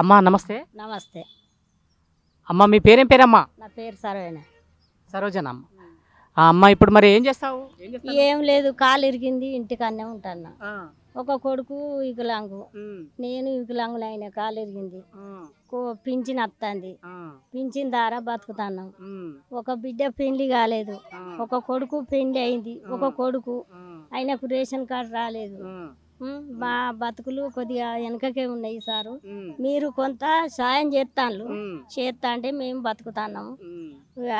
అమ్మా నమస్తే నమస్తే అమ్మ మీ పేరేం పేరమ్మా నా పేరు సరోజన సరోజన అమ్మ ఆ అమ్మ ఇప్పుడు మరి ఏం చేస్తావు ఏం లేదు కాలు ఇరిగింది ఇంటికన్నే ఉంటాను ఒక కొడుకు వికలాంగు నేను వికలాంగులు వికలాంగులైన కాలు ఇరిగింది కో- పింఛన్ వస్తుంది పింఛన్ ద్వారా బతుకుతున్నాం ఒక బిడ్డ పెళ్లి కాలేదు ఒక కొడుకు పెళ్లి అయింది ఒక కొడుకు ఆయనకు రేషన్ కార్డు రాలేదు మా బతుకులు కొద్దిగా వెనకకే ఉన్నాయి సారు మీరు కొంత సాయం చేస్తాను చేస్తా అంటే మేము బతుకుతున్నాము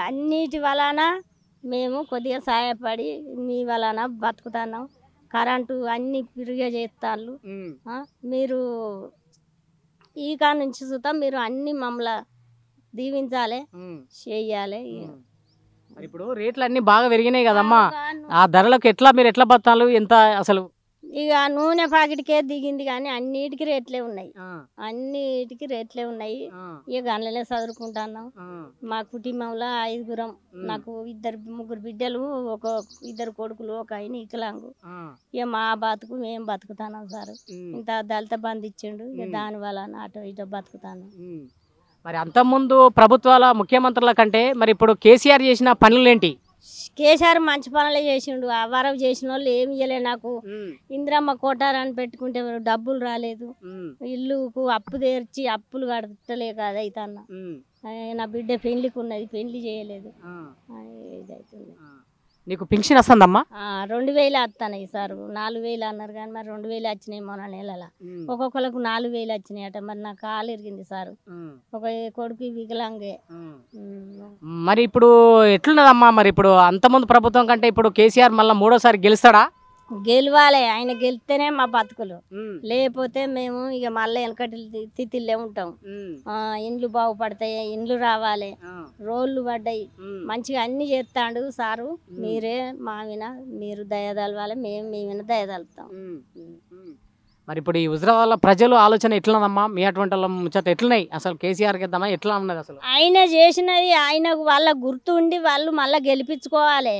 అన్నిటి వలన మేము కొద్దిగా సాయపడి మీ వలన బతుకుతున్నాం కరెంటు అన్ని పిరిగే చేస్తాను మీరు ఈ కా నుంచి చూద్దాం మీరు అన్ని మమ్మల్ని దీవించాలి చేయాలి ఇప్పుడు రేట్లు అన్ని బాగా పెరిగినాయి కదమ్మా ఆ ధరలకు ఎట్లా మీరు ఎట్లా బతాలు ఎంత అసలు ఇక నూనె పాకెట్కే దిగింది కానీ అన్నిటికి రేట్లే ఉన్నాయి అన్నిటికి రేట్లే ఉన్నాయి ఇక అందులోనే చదువుకుంటాను మా కుటుంబంలో ఐదుగురం నాకు ఇద్దరు ముగ్గురు బిడ్డలు ఒక ఇద్దరు కొడుకులు ఒక ఆయన ఇకలాంగు ఇక మా బతుకు మేము బతుకుతాను సార్ ఇంత దళిత బంధు ఇచ్చిండు ఇక దానివల్ల అటు ఇటు బతుకుతాను మరి అంతకుముందు ప్రభుత్వాల ముఖ్యమంత్రుల కంటే మరి ఇప్పుడు కేసీఆర్ చేసిన పనులేంటి కేసీఆర్ మంచి పనులే చేసిండు ఆ వరవ చేసిన వాళ్ళు ఏమి ఇయ్యలే నాకు ఇందిరమ్మ కోటారాన్ని పెట్టుకుంటే డబ్బులు రాలేదు ఇల్లుకు అప్పు తీర్చి అప్పులు కడతలే కదా అయితే అన్న నా బిడ్డ పెళ్లికి ఉన్నది పెళ్లి చేయలేదు ఇదైతుంది నీకు పింఛన్ వస్తుందమ్మా రెండు వేలు వస్తాయి సార్ నాలుగు వేలు అన్నారు కానీ మరి రెండు వేలు వచ్చినాయి మొన్న నెలల ఒక్కొక్కరికి నాలుగు వేలు వచ్చినాయట మరి నాకు కాలు ఇరిగింది సార్ ఒక కొడుకు వికలాంగే మరి ఇప్పుడు ఎట్లున్నదమ్మా మరి ఇప్పుడు అంతమంది ప్రభుత్వం కంటే ఇప్పుడు కేసీఆర్ మళ్ళీ మూడోసారి గెలుస్తాడా గెలవాలి ఆయన గెలితేనే మా బతుకులు లేకపోతే మేము ఇక మళ్ళీ వెనకటి తితిల్లే ఉంటాం ఇండ్లు బాగుపడతాయి ఇండ్లు రావాలి రోళ్ళు పడ్డాయి మంచిగా అన్ని చేస్తాడు సారు మీరే మా మీరు దయదలవాలి మేము మేమైనా మీద దయదలుతాం మరి ఇప్పుడు ఈ హుజరాబాద్ ప్రజలు ఆలోచన ఎట్లనమ్మా మీ అటువంటి వాళ్ళ ముచ్చట ఎట్లున్నాయి అసలు కేసీఆర్ కిద్దామా ఎట్లా ఉన్నది అసలు ఆయన చేసినది ఆయన వాళ్ళ గుర్తు ఉండి వాళ్ళు మళ్ళీ గెలిపించుకోవాలి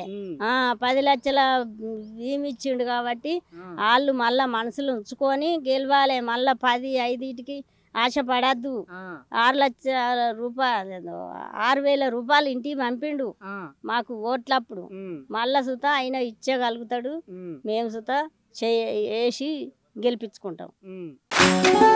ఆ పది లక్షల భీమి ఇచ్చిండు కాబట్టి వాళ్ళు మళ్ళీ మనసులు ఉంచుకొని గెలవాలి మళ్ళీ పది ఐదుటికి పడద్దు ఆరు లక్షల రూపాయలు ఆరు వేల రూపాయలు ఇంటికి పంపిండు మాకు ఓట్లప్పుడు మళ్ళా సుత ఆయన ఇచ్చగలుగుతాడు మేము సుత చేసి గెలిపించుకుంటాం